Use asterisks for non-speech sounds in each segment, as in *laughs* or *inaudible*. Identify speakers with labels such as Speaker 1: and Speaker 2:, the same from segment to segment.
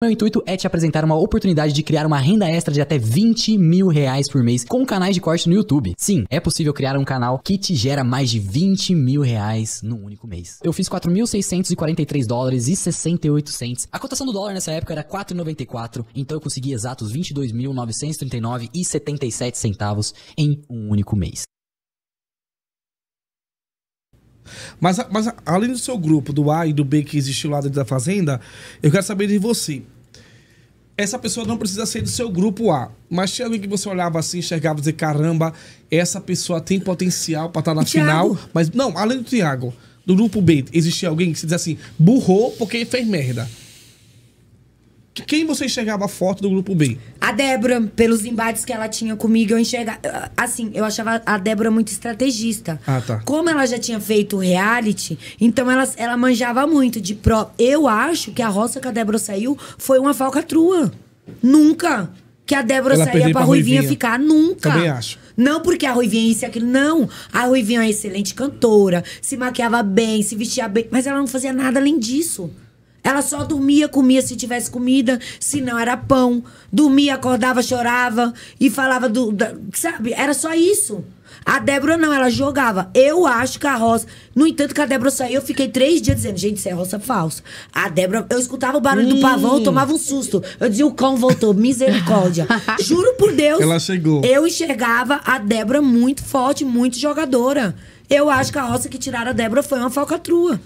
Speaker 1: Meu intuito é te apresentar uma oportunidade de criar uma renda extra de até 20 mil reais por mês com canais de corte no YouTube. Sim, é possível criar um canal que te gera mais de 20 mil reais num único mês. Eu fiz 4.643 dólares e 68 cents. A cotação do dólar nessa época era 4,94, então eu consegui exatos 22.939 e 77 centavos em um único mês. Mas, mas além do seu grupo, do A e do B que existiu lá dentro da Fazenda, eu quero saber de você. Essa pessoa não precisa ser do seu grupo A, mas tinha alguém que você olhava assim, enxergava e dizia: caramba, essa pessoa tem potencial para estar tá na final. Mas não, além do Thiago, do grupo B, existia alguém que se diz assim: burrou porque fez merda quem você enxergava a foto do grupo B? A Débora, pelos embates que ela tinha comigo, eu enxergava.
Speaker 2: Eh, assim, eu achava a Débora muito estrategista. Ah, tá. Como ela já tinha feito reality, então ela, ela manjava muito de pró. Eu acho que a roça que a Débora saiu foi uma falcatrua. Nunca que a Débora ela saía pra, pra Ruivinha ficar. Nunca. Também acho. Não porque a Ruivinha é isso e aquilo. Não. A Ruivinha é uma excelente cantora, se maquiava bem, se vestia bem, mas ela não fazia nada além disso. Ela só dormia, comia se tivesse comida, se não era pão. Dormia, acordava, chorava e falava do. Da, sabe? Era só isso. A Débora não, ela jogava. Eu acho que a Rosa. No entanto, que a Débora saiu, eu fiquei três dias dizendo, gente, isso é roça falsa. A Débora, eu escutava o barulho hum. do pavão, eu tomava um susto. Eu dizia, o cão voltou, misericórdia. *laughs* Juro por Deus. Ela chegou. Eu enxergava a Débora muito forte, muito jogadora. Eu acho que a roça que tiraram a Débora foi uma falcatrua.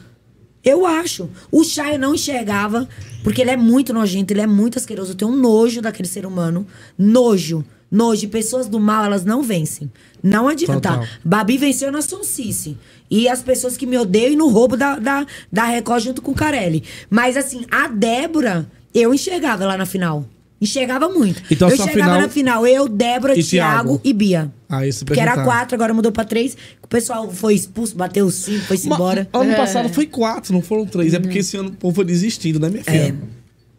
Speaker 2: Eu acho. O Chay eu não enxergava, porque ele é muito nojento, ele é muito asqueroso. Eu tenho um nojo daquele ser humano. Nojo. Nojo. Pessoas do mal, elas não vencem. Não adianta. Tá? Total. Babi venceu na Sonsice. E as pessoas que me odeiam e no roubo da, da, da Record junto com o Carelli. Mas assim, a Débora, eu enxergava lá na final. Enxergava muito. Então, eu enxergava final... na final eu, Débora, e Thiago e Bia.
Speaker 1: Ah, que era quatro,
Speaker 2: agora mudou pra três. O pessoal foi expulso, bateu cinco, foi-se embora. Ano é. passado foi
Speaker 1: quatro, não foram três. É porque esse ano o povo foi desistindo, né, minha filha? É.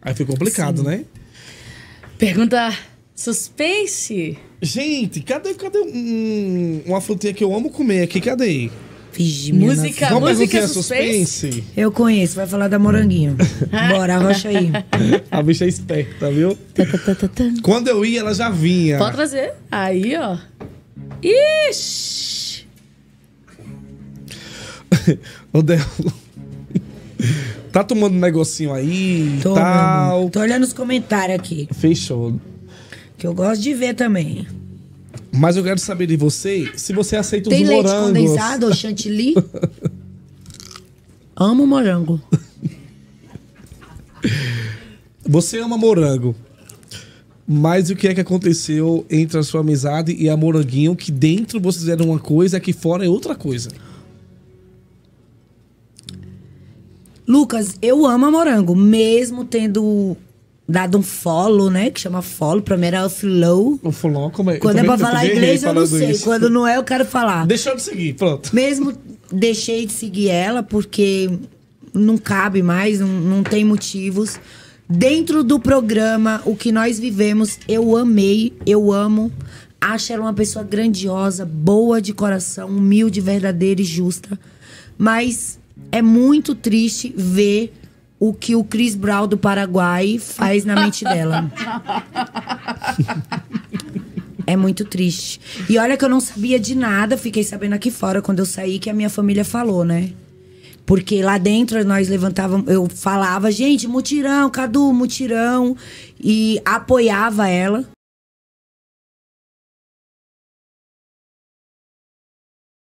Speaker 1: Aí foi complicado, Sim. né? Pergunta suspense. Gente, cadê, cadê um, uma frutinha que eu amo comer aqui? Cadê? Figi, música, Vamos é música suspense? suspense? Eu conheço, vai falar da moranguinho.
Speaker 2: *laughs* Bora, arrocha aí.
Speaker 1: A bicha é esperta, viu? Quando eu ia, ela já vinha. Pode trazer. Aí, ó. Ixi! Ô, Tá tomando um negocinho aí Tô, tal? Tô olhando os comentários aqui. Fechou. Que eu gosto de ver também. Mas eu quero saber de você se você aceita Tem os morangos. Tem leite condensado
Speaker 2: ou *laughs* chantilly?
Speaker 1: Amo morango. Você ama morango. Mas o que é que aconteceu entre a sua amizade e a Moranguinho, que dentro vocês eram uma coisa, aqui fora é outra coisa?
Speaker 2: Lucas, eu amo a Morango, mesmo tendo dado um follow, né? Que chama follow, pra mim era flow. O follow, como é? Quando é pra falar inglês, eu não sei. Isso. Quando não é, eu quero falar. Deixou de seguir, pronto. Mesmo deixei de seguir ela, porque não cabe mais, não, não tem motivos. Dentro do programa O que nós vivemos, eu amei, eu amo. Acho ela uma pessoa grandiosa, boa de coração, humilde, verdadeira e justa. Mas é muito triste ver o que o Chris Brown do Paraguai faz na mente dela. *laughs* É muito triste. E olha que eu não sabia de nada, fiquei sabendo aqui fora quando eu saí que a minha família falou, né? Porque lá dentro nós levantávamos, eu falava, gente, mutirão, Cadu, mutirão.
Speaker 1: E apoiava ela